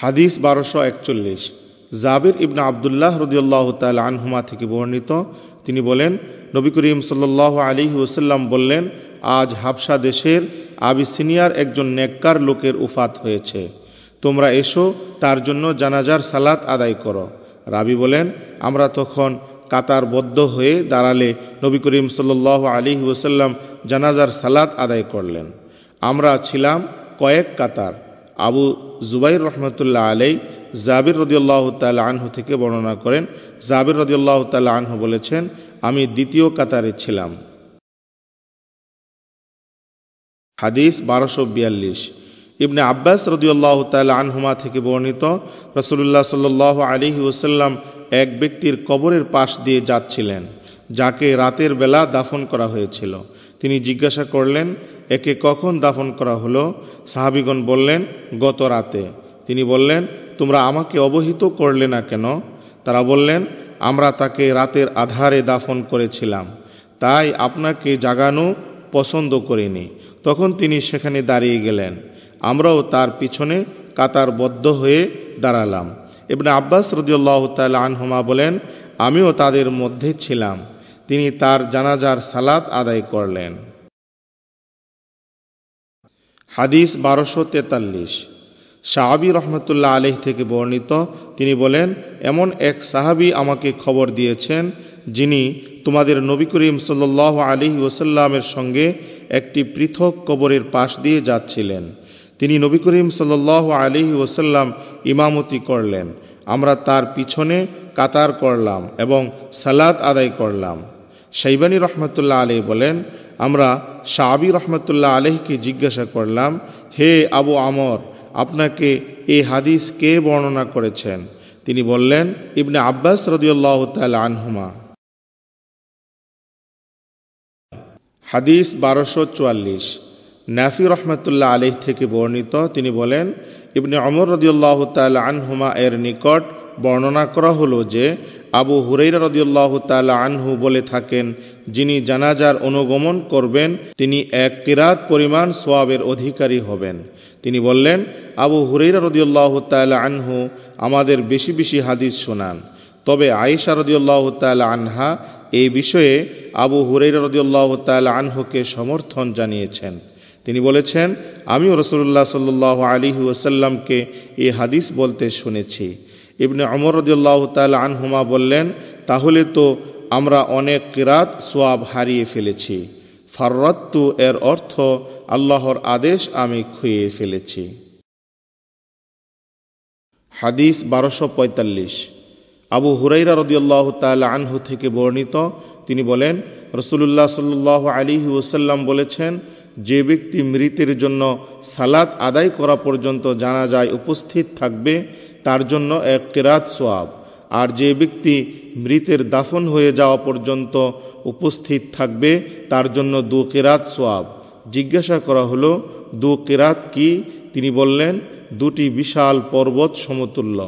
হাদিস বারোশো একচল্লিশ জাবির ইবনা আবদুল্লাহ রদিয়াল্লাহ তাল আনহুমা থেকে বর্ণিত তিনি বলেন নবী করিম সাল্লাহ আলী ওসাল্লাম বললেন আজ হাবসা দেশের আবি সিনিয়র একজন নেককার লোকের উফাত হয়েছে তোমরা এসো তার জন্য জানাজার সালাত আদায় করো রাবি বলেন আমরা তখন কাতার বদ্ধ হয়ে দাঁড়ালে নবী করিম সাল্লাহ আলী ওসাল্লাম জানাজার সালাত আদায় করলেন আমরা ছিলাম কয়েক কাতার আবু জুবাইর রহমতুল্লাহ আলাই জাবির রদিউল্লাহ তাল আনহু থেকে বর্ণনা করেন জাবির রদিউল্লাহ তাল আনহু বলেছেন আমি দ্বিতীয় কাতারে ছিলাম হাদিস বারোশো বিয়াল্লিশ ইবনে আব্বাস রদিউল্লাহ তাল আনহুমা থেকে বর্ণিত রসুল্লাহ সাল আলিহি ওসাল্লাম এক ব্যক্তির কবরের পাশ দিয়ে যাচ্ছিলেন যাকে রাতের বেলা দাফন করা হয়েছিল তিনি জিজ্ঞাসা করলেন একে কখন দাফন করা হলো সাহাবিগণ বললেন গত রাতে তিনি বললেন তোমরা আমাকে অবহিত করলে না কেন তারা বললেন আমরা তাকে রাতের আধারে দাফন করেছিলাম তাই আপনাকে জাগানো পছন্দ করিনি তখন তিনি সেখানে দাঁড়িয়ে গেলেন আমরাও তার পিছনে কাতারবদ্ধ হয়ে দাঁড়ালাম এবং আব্বাস রদিউল্লাহ তাল আনহমা বলেন আমিও তাদের মধ্যে ছিলাম তিনি তার জানাজার সালাত আদায় করলেন হাদিস বারোশো তেতাল্লিশ সাহাবি রহমতুল্লাহ আলহ থেকে বর্ণিত তিনি বলেন এমন এক সাহাবি আমাকে খবর দিয়েছেন যিনি তোমাদের নবী করিম সাল্ল আলি ওসাল্লামের সঙ্গে একটি পৃথক কবরের পাশ দিয়ে যাচ্ছিলেন তিনি নবী করিম সাল্ল আলি ওসাল্লাম ইমামতি করলেন আমরা তার পিছনে কাতার করলাম এবং সালাত আদায় করলাম সাইবানী রহমতুল্লাহ আলহী বলেন আমরা সাবি রহমতুল্লাহ আলহীকে জিজ্ঞাসা করলাম হে আবু আমর আপনাকে এই হাদিস কে বর্ণনা করেছেন তিনি বললেন ইবনে আব্বাস রদিউল্লাহ তাল আনহুমা হাদিস বারোশো চুয়াল্লিশ নাফি রহমতুল্লাহ আলহ থেকে বর্ণিত তিনি বলেন ইবনে অমর রদিউল্লাহ তাল আনহুমা এর নিকট বর্ণনা করা হলো যে আবু হুরেইরা রদিউল্লাহ তাল আনহু বলে থাকেন যিনি জানাজার অনুগমন করবেন তিনি এক কিরাত পরিমাণ সোয়াবের অধিকারী হবেন তিনি বললেন আবু হুরেইরা রদিউল্লাহ তাল আনহু আমাদের বেশি বেশি হাদিস শোনান তবে আয়েশা রদিউল্লাহ তাল আনহা এই বিষয়ে আবু হুরেইরা রদিউল্লাহ তাল আনহুকে সমর্থন জানিয়েছেন তিনি বলেছেন আমিও রসুল্লাহ সাল্লু আলী ওসাল্লামকে এই হাদিস বলতে শুনেছি ইবনে অমর রদুল্লাহ তাল আনহুমা বললেন তাহলে তো আমরা অনেক কিরাত সোয়াব হারিয়ে ফেলেছি ফাররাত্তু এর অর্থ আল্লাহর আদেশ আমি খুঁয়ে ফেলেছি হাদিস বারোশো পঁয়তাল্লিশ আবু হুরাইরা রদিয়াল্লাহ তাল আনহু থেকে বর্ণিত তিনি বলেন রসুলুল্লাহ সাল্লাহ আলী ওসাল্লাম বলেছেন যে ব্যক্তি মৃতের জন্য সালাত আদায় করা পর্যন্ত জানা যায় উপস্থিত থাকবে তার জন্য এক কেরাত সোয়াব আর যে ব্যক্তি মৃতের দাফন হয়ে যাওয়া পর্যন্ত উপস্থিত থাকবে তার জন্য দু কেরাত সোয়াব জিজ্ঞাসা করা হলো দু কেরাত কি তিনি বললেন দুটি বিশাল পর্বত সমতুল্য